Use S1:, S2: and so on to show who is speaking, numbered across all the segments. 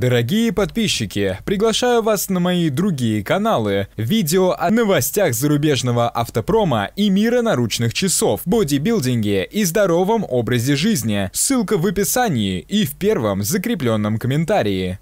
S1: Дорогие подписчики, приглашаю вас на мои другие каналы. Видео о новостях зарубежного автопрома и мира наручных часов, бодибилдинге и здоровом образе жизни. Ссылка в описании и в первом закрепленном комментарии.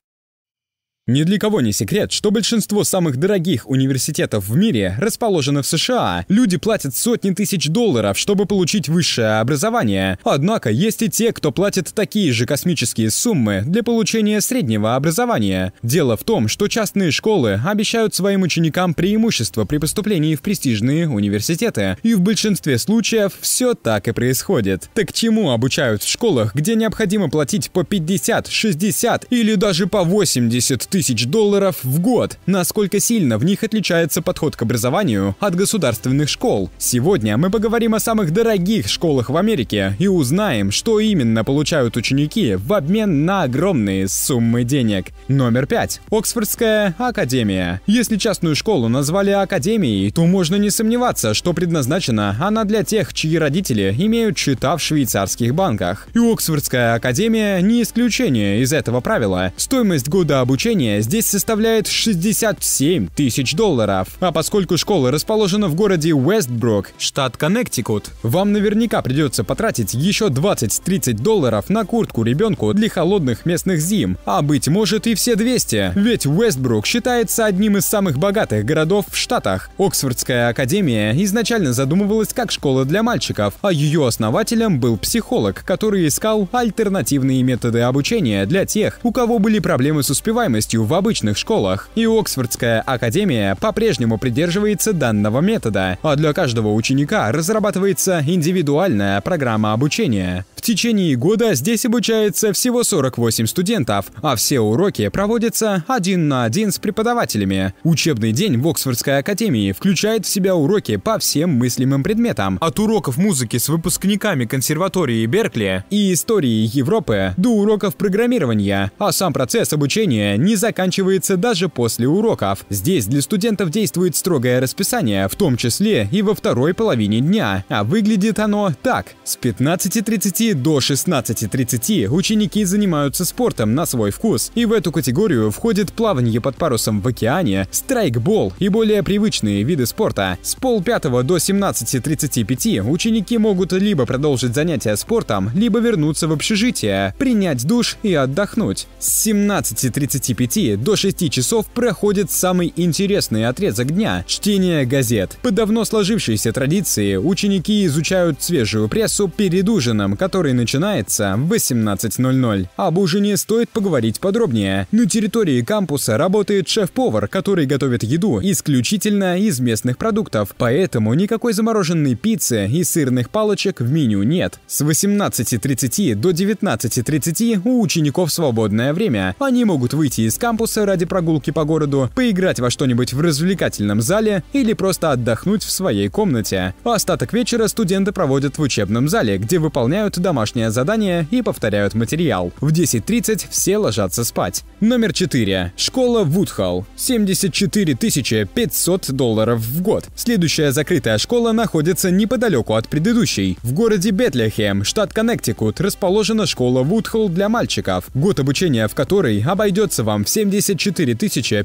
S1: Ни для кого не секрет, что большинство самых дорогих университетов в мире расположены в США. Люди платят сотни тысяч долларов, чтобы получить высшее образование. Однако есть и те, кто платит такие же космические суммы для получения среднего образования. Дело в том, что частные школы обещают своим ученикам преимущество при поступлении в престижные университеты. И в большинстве случаев все так и происходит. Так чему обучают в школах, где необходимо платить по 50, 60 или даже по 80 тысяч долларов в год. Насколько сильно в них отличается подход к образованию от государственных школ? Сегодня мы поговорим о самых дорогих школах в Америке и узнаем, что именно получают ученики в обмен на огромные суммы денег. Номер пять. Оксфордская академия. Если частную школу назвали академией, то можно не сомневаться, что предназначена она для тех, чьи родители имеют счета в швейцарских банках. И Оксфордская академия не исключение из этого правила. Стоимость года обучения образования здесь составляет 67 тысяч долларов. А поскольку школа расположена в городе Уэстбрук, штат Коннектикут, вам наверняка придется потратить еще 20-30 долларов на куртку ребенку для холодных местных зим, а быть может и все 200, ведь Уэстбрук считается одним из самых богатых городов в Штатах. Оксфордская академия изначально задумывалась как школа для мальчиков, а ее основателем был психолог, который искал альтернативные методы обучения для тех, у кого были проблемы с успеваемостью частью в обычных школах, и Оксфордская академия по-прежнему придерживается данного метода, а для каждого ученика разрабатывается индивидуальная программа обучения. В течение года здесь обучается всего 48 студентов, а все уроки проводятся один на один с преподавателями. Учебный день в Оксфордской академии включает в себя уроки по всем мыслимым предметам. От уроков музыки с выпускниками консерватории Беркли и истории Европы до уроков программирования, а сам процесс обучения не заканчивается даже после уроков. Здесь для студентов действует строгое расписание, в том числе и во второй половине дня, а выглядит оно так. С 15.30 до 16.30 ученики занимаются спортом на свой вкус, и в эту категорию входит плавание под парусом в океане, страйкбол и более привычные виды спорта. С полпятого до 17.35 ученики могут либо продолжить занятия спортом, либо вернуться в общежитие, принять душ и отдохнуть. С 17.35 до 6 часов проходит самый интересный отрезок дня – чтение газет. По давно сложившейся традиции ученики изучают свежую прессу перед ужином, который который начинается в 18.00. Об ужине стоит поговорить подробнее. На территории кампуса работает шеф-повар, который готовит еду исключительно из местных продуктов, поэтому никакой замороженной пиццы и сырных палочек в меню нет. С 18.30 до 19.30 у учеников свободное время. Они могут выйти из кампуса ради прогулки по городу, поиграть во что-нибудь в развлекательном зале или просто отдохнуть в своей комнате. Остаток вечера студенты проводят в учебном зале, где выполняют домашние домашнее задание и повторяют материал. В 10.30 все ложатся спать. Номер 4. Школа Вудхалл. 74 500 долларов в год. Следующая закрытая школа находится неподалеку от предыдущей. В городе Бетлехем, штат Коннектикут, расположена школа Вудхолл для мальчиков, год обучения в которой обойдется вам в 74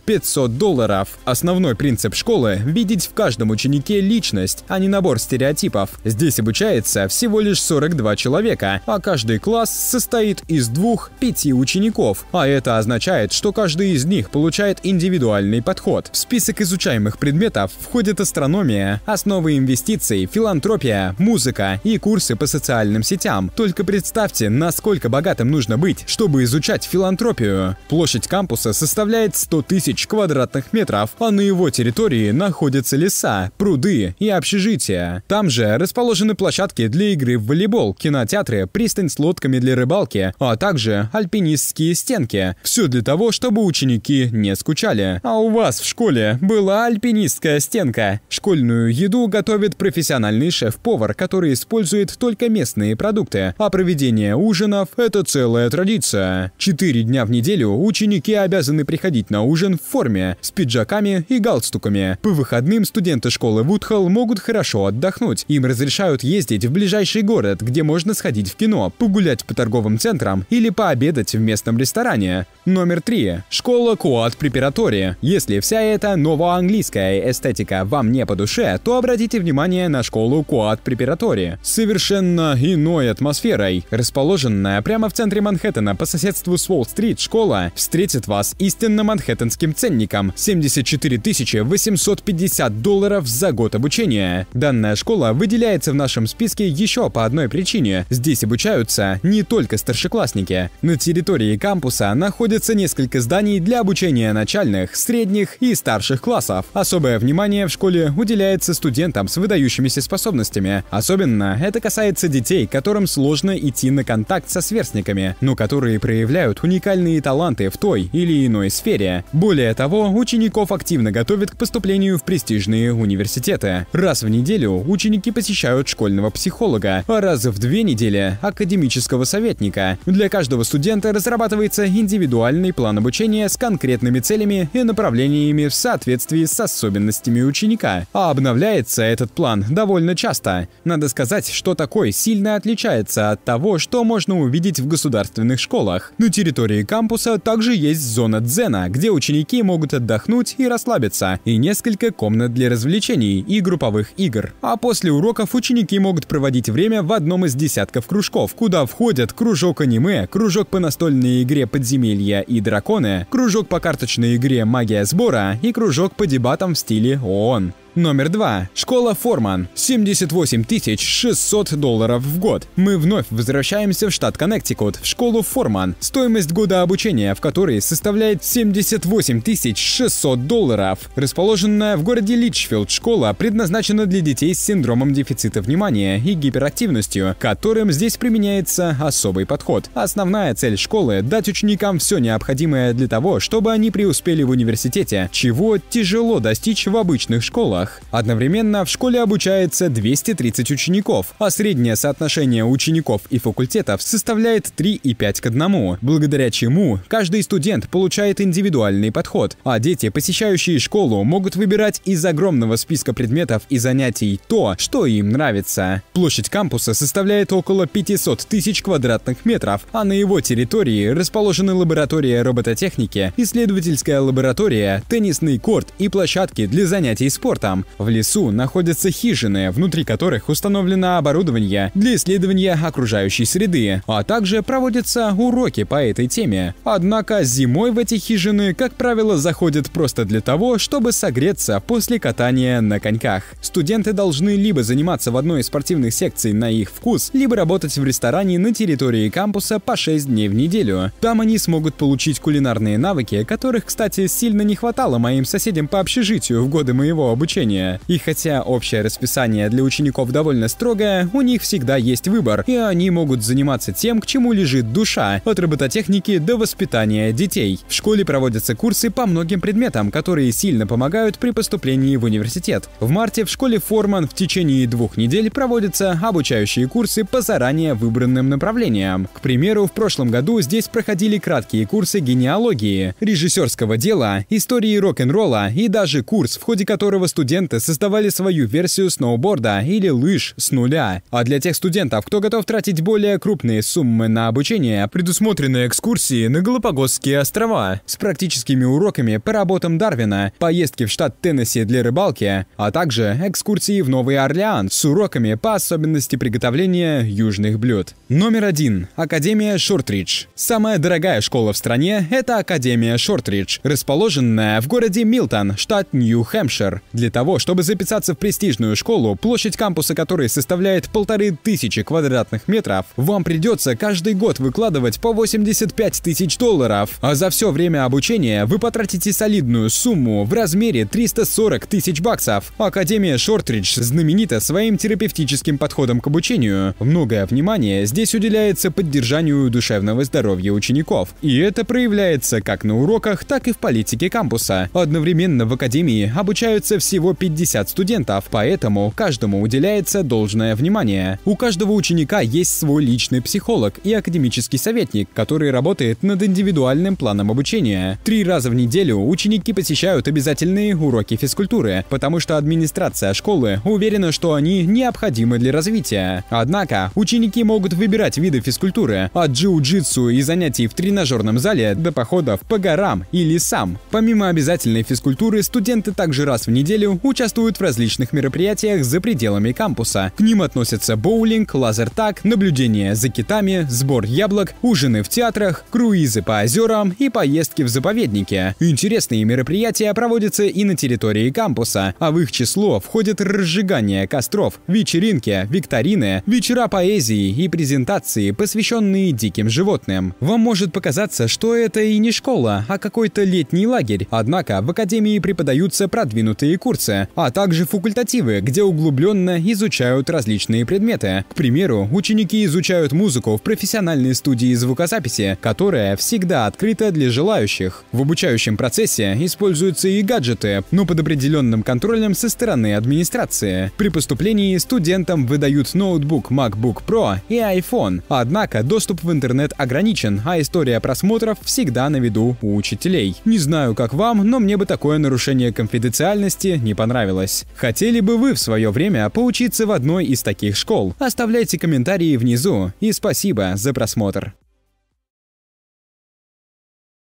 S1: 500 долларов. Основной принцип школы – видеть в каждом ученике личность, а не набор стереотипов. Здесь обучается всего лишь 42 человека человека, а каждый класс состоит из двух-пяти учеников, а это означает, что каждый из них получает индивидуальный подход. В список изучаемых предметов входит астрономия, основы инвестиций, филантропия, музыка и курсы по социальным сетям. Только представьте, насколько богатым нужно быть, чтобы изучать филантропию. Площадь кампуса составляет 100 тысяч квадратных метров, а на его территории находятся леса, пруды и общежития. Там же расположены площадки для игры в волейбол, кинотеатр, кинотеатры, пристань с лодками для рыбалки, а также альпинистские стенки. Все для того, чтобы ученики не скучали. А у вас в школе была альпинистская стенка. Школьную еду готовит профессиональный шеф-повар, который использует только местные продукты, а проведение ужинов – это целая традиция. Четыре дня в неделю ученики обязаны приходить на ужин в форме, с пиджаками и галстуками. По выходным студенты школы Вудхолл могут хорошо отдохнуть. Им разрешают ездить в ближайший город, где можно сходить сходить в кино, погулять по торговым центрам или пообедать в местном ресторане. Номер три. Школа Коат Препаратория. Если вся эта новоанглийская эстетика вам не по душе, то обратите внимание на школу Коат Препаратория. Совершенно иной атмосферой. Расположенная прямо в центре Манхэттена по соседству с Уолл-стрит школа встретит вас истинно манхэттенским ценником – 74 850 долларов за год обучения. Данная школа выделяется в нашем списке еще по одной причине – Здесь обучаются не только старшеклассники. На территории кампуса находятся несколько зданий для обучения начальных, средних и старших классов. Особое внимание в школе уделяется студентам с выдающимися способностями. Особенно это касается детей, которым сложно идти на контакт со сверстниками, но которые проявляют уникальные таланты в той или иной сфере. Более того, учеников активно готовят к поступлению в престижные университеты. Раз в неделю ученики посещают школьного психолога, а раз в две недели разделе «Академического советника». Для каждого студента разрабатывается индивидуальный план обучения с конкретными целями и направлениями в соответствии с особенностями ученика, а обновляется этот план довольно часто. Надо сказать, что такой сильно отличается от того, что можно увидеть в государственных школах. На территории кампуса также есть зона дзена, где ученики могут отдохнуть и расслабиться, и несколько комнат для развлечений и групповых игр. А после уроков ученики могут проводить время в одном из десятков десятков кружков, куда входят кружок аниме, кружок по настольной игре «Подземелья и драконы», кружок по карточной игре «Магия сбора» и кружок по дебатам в стиле ООН. Номер два. Школа Форман. 78 600 долларов в год. Мы вновь возвращаемся в штат Коннектикут, в школу Форман. Стоимость года обучения в которой составляет 78 600 долларов. Расположенная в городе Личфилд школа предназначена для детей с синдромом дефицита внимания и гиперактивностью, которым здесь применяется особый подход. Основная цель школы – дать ученикам все необходимое для того, чтобы они преуспели в университете, чего тяжело достичь в обычных школах классах. Одновременно в школе обучается 230 учеников, а среднее соотношение учеников и факультетов составляет 3,5 к 1, благодаря чему каждый студент получает индивидуальный подход, а дети, посещающие школу, могут выбирать из огромного списка предметов и занятий то, что им нравится. Площадь кампуса составляет около 500 тысяч квадратных метров, а на его территории расположены лаборатория робототехники, исследовательская лаборатория, теннисный корт и площадки для занятий спортом лесам. В лесу находятся хижины, внутри которых установлено оборудование для исследования окружающей среды, а также проводятся уроки по этой теме. Однако зимой в эти хижины, как правило, заходят просто для того, чтобы согреться после катания на коньках. Студенты должны либо заниматься в одной из спортивных секций на их вкус, либо работать в ресторане на территории кампуса по 6 дней в неделю. Там они смогут получить кулинарные навыки, которых, кстати, сильно не хватало моим соседям по общежитию в годы моего обучения обучения. И хотя общее расписание для учеников довольно строгое, у них всегда есть выбор, и они могут заниматься тем, к чему лежит душа, от робототехники до воспитания детей. В школе проводятся курсы по многим предметам, которые сильно помогают при поступлении в университет. В марте в школе Форман в течение двух недель проводятся обучающие курсы по заранее выбранным направлениям. К примеру, в прошлом году здесь проходили краткие курсы генеалогии, режиссерского дела, истории рок-н-ролла и даже курс, в ходе которого студенты студенты создавали свою версию сноуборда или лыж с нуля. А для тех студентов, кто готов тратить более крупные суммы на обучение, предусмотрены экскурсии на Галапагосские острова с практическими уроками по работам Дарвина, поездки в штат Теннесси для рыбалки, а также экскурсии в Новый Орлеан с уроками по особенности приготовления южных блюд. Номер один. Академия Шортридж. Самая дорогая школа в стране – это Академия Шортридж, расположенная в городе Милтон, штат Нью-Хэмпшир. Для того, чтобы записаться в престижную школу, площадь кампуса которой составляет полторы тысячи квадратных метров, вам придется каждый год выкладывать по 85 тысяч долларов, а за все время обучения вы потратите солидную сумму в размере 340 тысяч баксов. Академия Шортридж знаменита своим терапевтическим подходом к обучению. Многое внимание здесь уделяется поддержанию душевного здоровья учеников, и это проявляется как на уроках, так и в политике кампуса. Одновременно в Академии обучаются всего всего 50 студентов, поэтому каждому уделяется должное внимание. У каждого ученика есть свой личный психолог и академический советник, который работает над индивидуальным планом обучения. Три раза в неделю ученики посещают обязательные уроки физкультуры, потому что администрация школы уверена, что они необходимы для развития. Однако, ученики могут выбирать виды физкультуры от джиу-джитсу и занятий в тренажерном зале до походов по горам или сам. Помимо обязательной физкультуры, студенты также раз в неделю участвуют в различных мероприятиях за пределами кампуса. К ним относятся боулинг, лазертаг, наблюдение за китами, сбор яблок, ужины в театрах, круизы по озерам и поездки в заповеднике. Интересные мероприятия проводятся и на территории кампуса, а в их число входят разжигание костров, вечеринки, викторины, вечера поэзии и презентации, посвященные диким животным. Вам может показаться, что это и не школа, а какой-то летний лагерь, однако в академии преподаются продвинутые курсы, курсы, а также факультативы, где углубленно изучают различные предметы. К примеру, ученики изучают музыку в профессиональной студии звукозаписи, которая всегда открыта для желающих. В обучающем процессе используются и гаджеты, но под определенным контролем со стороны администрации. При поступлении студентам выдают ноутбук MacBook Pro и iPhone, однако доступ в интернет ограничен, а история просмотров всегда на виду у учителей. Не знаю, как вам, но мне бы такое нарушение конфиденциальности не понравилось. Хотели бы вы в свое время поучиться в одной из таких школ? Оставляйте комментарии внизу и спасибо за просмотр.